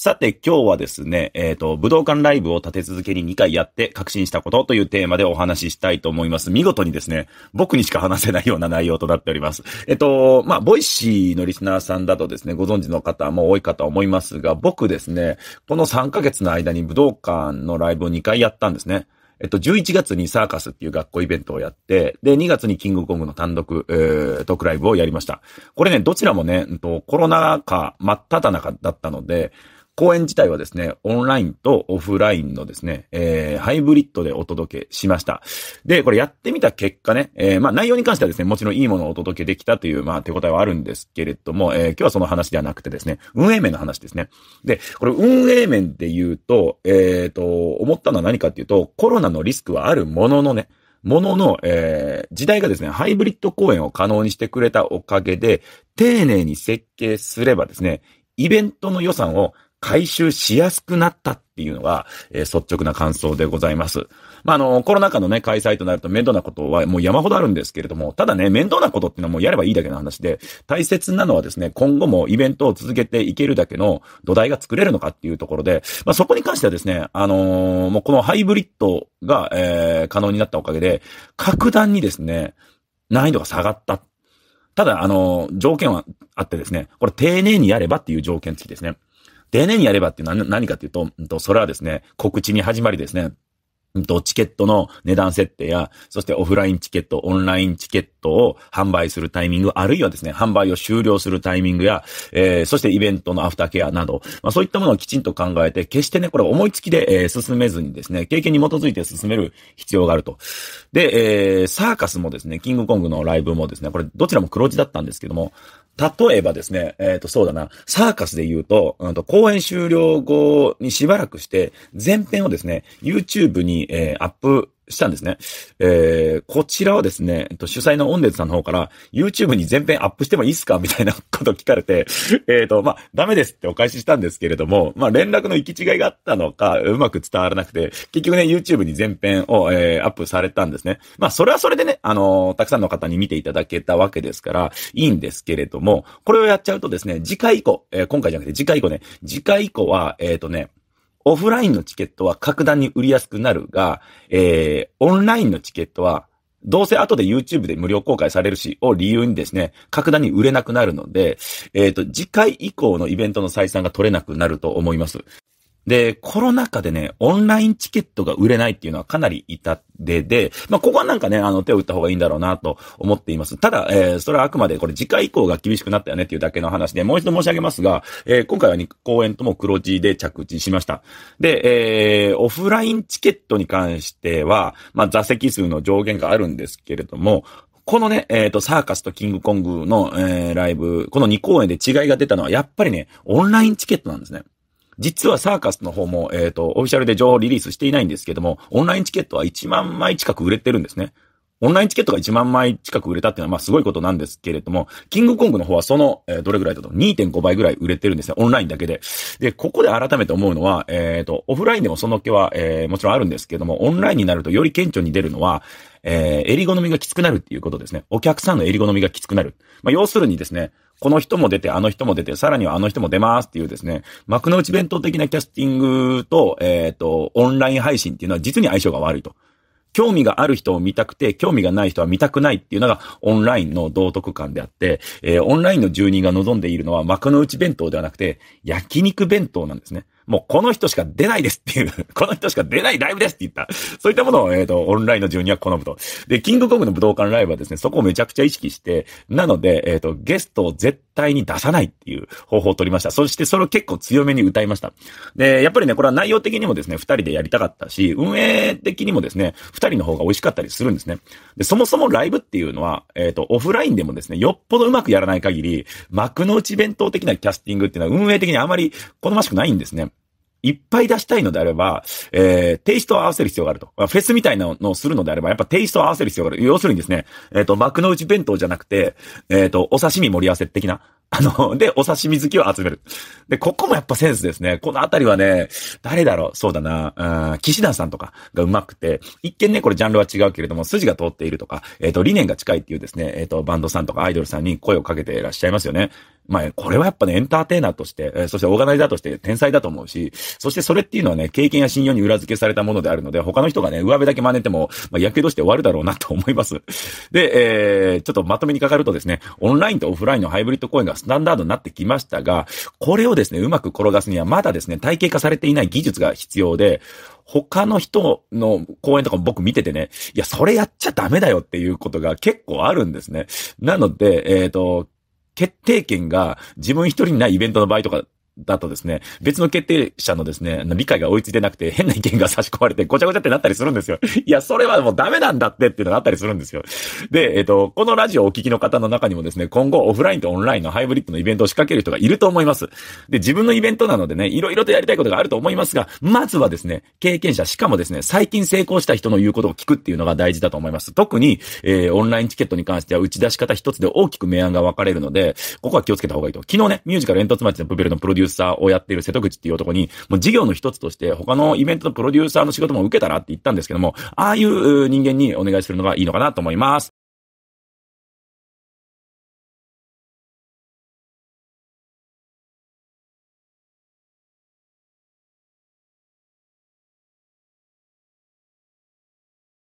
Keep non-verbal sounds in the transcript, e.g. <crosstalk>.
さて今日はですね、えっ、ー、と、武道館ライブを立て続けに2回やって確信したことというテーマでお話ししたいと思います。見事にですね、僕にしか話せないような内容となっております。えっ、ー、と、まあ、ボイシーのリスナーさんだとですね、ご存知の方も多いかと思いますが、僕ですね、この3ヶ月の間に武道館のライブを2回やったんですね。えっと、11月にサーカスっていう学校イベントをやって、で、2月にキングコングの単独、えー、トークライブをやりました。これね、どちらもね、コロナ禍真っ只中だったので、公演自体はですね、オンラインとオフラインのですね、えー、ハイブリッドでお届けしました。で、これやってみた結果ね、えー、まあ内容に関してはですね、もちろんいいものをお届けできたという、まあ手応えはあるんですけれども、えー、今日はその話ではなくてですね、運営面の話ですね。で、これ運営面で言うと、えー、と、思ったのは何かっていうと、コロナのリスクはあるもののね、ものの、えー、時代がですね、ハイブリッド公演を可能にしてくれたおかげで、丁寧に設計すればですね、イベントの予算を回収しやすくなったっていうのが、えー、率直な感想でございます。まあ、あの、コロナ禍のね、開催となると面倒なことはもう山ほどあるんですけれども、ただね、面倒なことっていうのはもうやればいいだけの話で、大切なのはですね、今後もイベントを続けていけるだけの土台が作れるのかっていうところで、まあ、そこに関してはですね、あのー、もうこのハイブリッドが、えー、可能になったおかげで、格段にですね、難易度が下がった。ただ、あのー、条件はあってですね、これ丁寧にやればっていう条件付きですね。丁寧にやればって何何かっていうと、うんと、それはですね、告知に始まりですね、うんと、チケットの値段設定や、そしてオフラインチケット、オンラインチケットを販売するタイミング、あるいはですね、販売を終了するタイミングや、えー、そしてイベントのアフターケアなど、まあそういったものをきちんと考えて、決してね、これ思いつきで、えー、進めずにですね、経験に基づいて進める必要があると。で、えー、サーカスもですね、キングコングのライブもですね、これどちらも黒字だったんですけども、例えばですね、えっ、ー、と、そうだな、サーカスで言うと、うんと、公演終了後にしばらくして、前編をですね、YouTube に、えー、アップしたんですね。えー、こちらはですね、主催のオンデズさんの方から、YouTube に全編アップしてもいいっすかみたいなこと聞かれて、<laughs> えっ、ー、と、まあ、ダメですってお返ししたんですけれども、まあ、連絡の行き違いがあったのか、うまく伝わらなくて、結局ね、YouTube に全編を、えー、アップされたんですね。まあ、それはそれでね、あのー、たくさんの方に見ていただけたわけですから、いいんですけれども、これをやっちゃうとですね、次回以降、えー、今回じゃなくて次回以降ね、次回以降は、えっ、ー、とね、オフラインのチケットは格段に売りやすくなるが、えー、オンラインのチケットは、どうせ後で YouTube で無料公開されるし、を理由にですね、格段に売れなくなるので、えっ、ー、と、次回以降のイベントの採算が取れなくなると思います。で、コロナ禍でね、オンラインチケットが売れないっていうのはかなり痛手で、まあ、ここはなんかね、あの、手を打った方がいいんだろうなと思っています。ただ、えー、それはあくまでこれ次回以降が厳しくなったよねっていうだけの話で、もう一度申し上げますが、えー、今回は2公演とも黒字で着地しました。で、えー、オフラインチケットに関しては、まあ、座席数の上限があるんですけれども、このね、えっ、ー、と、サーカスとキングコングの、えー、ライブ、この2公演で違いが出たのは、やっぱりね、オンラインチケットなんですね。実はサーカスの方も、えっ、ー、と、オフィシャルで情報リリースしていないんですけども、オンラインチケットは1万枚近く売れてるんですね。オンラインチケットが1万枚近く売れたっていうのは、まあすごいことなんですけれども、キングコングの方はその、えー、どれぐらいだと ?2.5 倍ぐらい売れてるんですね。オンラインだけで。で、ここで改めて思うのは、えっ、ー、と、オフラインでもその気は、えー、もちろんあるんですけども、オンラインになるとより顕著に出るのは、えー、襟好みがきつくなるっていうことですね。お客さんの襟好みがきつくなる。まあ要するにですね、この人も出て、あの人も出て、さらにはあの人も出ますっていうですね、幕の内弁当的なキャスティングと、えっ、ー、と、オンライン配信っていうのは実に相性が悪いと。興味がある人を見たくて、興味がない人は見たくないっていうのが、オンラインの道徳感であって、えー、オンラインの住人が望んでいるのは、幕の内弁当ではなくて、焼肉弁当なんですね。もうこの人しか出ないですっていう <laughs> この人しか出ないライブですって言った。そういったものを、えっ、ー、と、オンラインの順には好むと。で、キングコングの武道館ライブはですね、そこをめちゃくちゃ意識して、なので、えっ、ー、と、ゲストを絶対に出さないっていう方法を取りました。そしてそれを結構強めに歌いました。で、やっぱりね、これは内容的にもですね、二人でやりたかったし、運営的にもですね、二人の方が美味しかったりするんですね。で、そもそもライブっていうのは、えっ、ー、と、オフラインでもですね、よっぽどうまくやらない限り、幕の内弁当的なキャスティングっていうのは運営的にあまり好ましくないんですね。いっぱい出したいのであれば、えー、テイストを合わせる必要があると。フェスみたいなのをするのであれば、やっぱテイストを合わせる必要がある。要するにですね、えっ、ー、と、幕の内弁当じゃなくて、えっ、ー、と、お刺身盛り合わせ的な、<laughs> あの、で、お刺身好きを集める。で、ここもやっぱセンスですね。このあたりはね、誰だろうそうだな、うん、岸田さんとかがうまくて、一見ね、これジャンルは違うけれども、筋が通っているとか、えっ、ー、と、理念が近いっていうですね、えっ、ー、と、バンドさんとかアイドルさんに声をかけていらっしゃいますよね。まあ、これはやっぱね、エンターテイナーとして、えそしてオーガナイザーとして天才だと思うし、そしてそれっていうのはね、経験や信用に裏付けされたものであるので、他の人がね、上辺だけ真似ても、まあ、やけどして終わるだろうなと思います。で、えー、ちょっとまとめにかかるとですね、オンラインとオフラインのハイブリッド声がスタンダードになってきましたが、これをですね、うまく転がすにはまだですね、体系化されていない技術が必要で、他の人の講演とかも僕見ててね、いや、それやっちゃダメだよっていうことが結構あるんですね。なので、えっ、ー、と、決定権が自分一人にないイベントの場合とかだとですね、別の決定者のですね、理解が追いついてなくて、変な意見が差し込まれて、ごちゃごちゃってなったりするんですよ。いや、それはもうダメなんだってっていうのがあったりするんですよ。で、えっ、ー、と、このラジオをお聞きの方の中にもですね、今後オフラインとオンラインのハイブリッドのイベントを仕掛ける人がいると思います。で、自分のイベントなのでね、いろいろとやりたいことがあると思いますが、まずはですね、経験者、しかもですね、最近成功した人の言うことを聞くっていうのが大事だと思います。特に、えー、オンラインチケットに関しては打ち出し方一つで大きく明暗が分かれるので、ここは気をつけた方がいいと。昨日ね、ミュージカル煙突町のプペルのプロデューューサーをやっている瀬戸口っていう男に、もう事業の一つとして他のイベントのプロデューサーの仕事も受けたらって言ったんですけども、ああいう人間にお願いするのがいいのかなと思います。